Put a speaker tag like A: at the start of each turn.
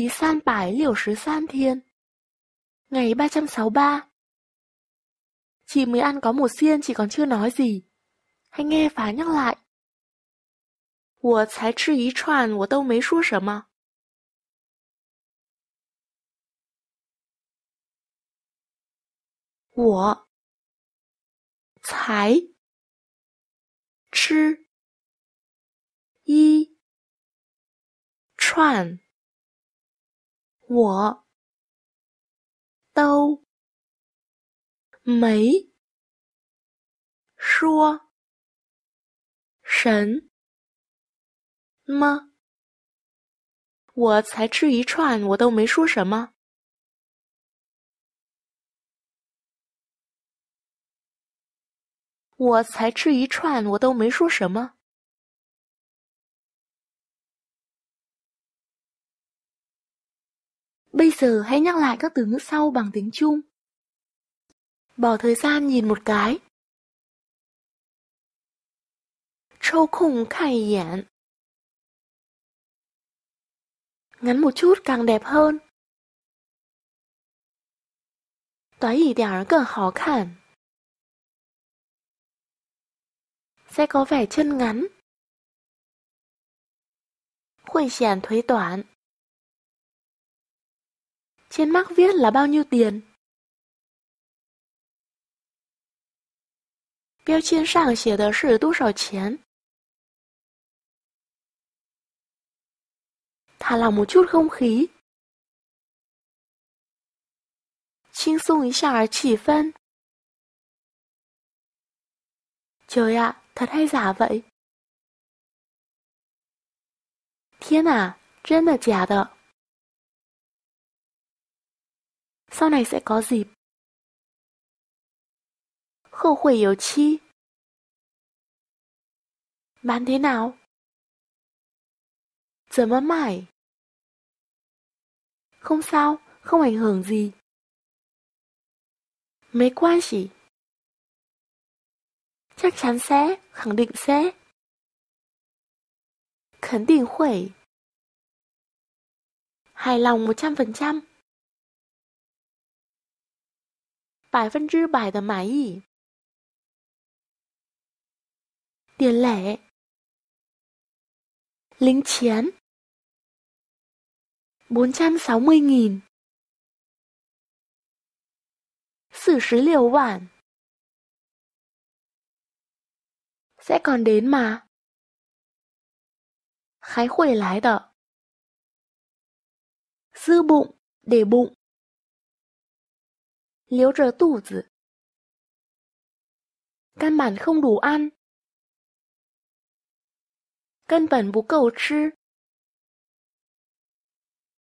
A: 第三百六十三 thiên Ngày 363 Chị mới ăn có một xiên chị còn chưa nói gì Hãy nghe phá nhắc lại 我才吃一串我都没说什么我才吃一串我都没说什么，我才吃一串，我都没说什么，我才吃一串，我都没说什么。Bây giờ hãy nhắc lại các từ ngữ sau bằng tiếng Trung. Bỏ thời gian nhìn một cái. Trâu khủng khai yển. Ngắn một chút càng đẹp hơn. Tói ý đẻo càng khó khăn. Sẽ có vẻ chân ngắn. Hội sản thuế toán. Trên mác viết là bao nhiêu tiền? Thả lỏng một chút không khí. 轻松一下气氛. Trời ạ, à, thật hay giả vậy? Thiên à, trên là giả đó. sau này sẽ có dịp. Khẩu khuẩy yếu chi? Bán thế nào? chờ mãi mãi Không sao, không ảnh hưởng gì. Mấy quan chỉ. Chắc chắn sẽ, khẳng định sẽ. Khẳng định khuẩy. Hài lòng 100%. 百分之百的满意。tiền lẻ Lính chiến 460.000 46 vạn Sẽ còn đến mà Khái khuẩy lái đợ Dư bụng, để bụng 留着肚子，根本不够吃。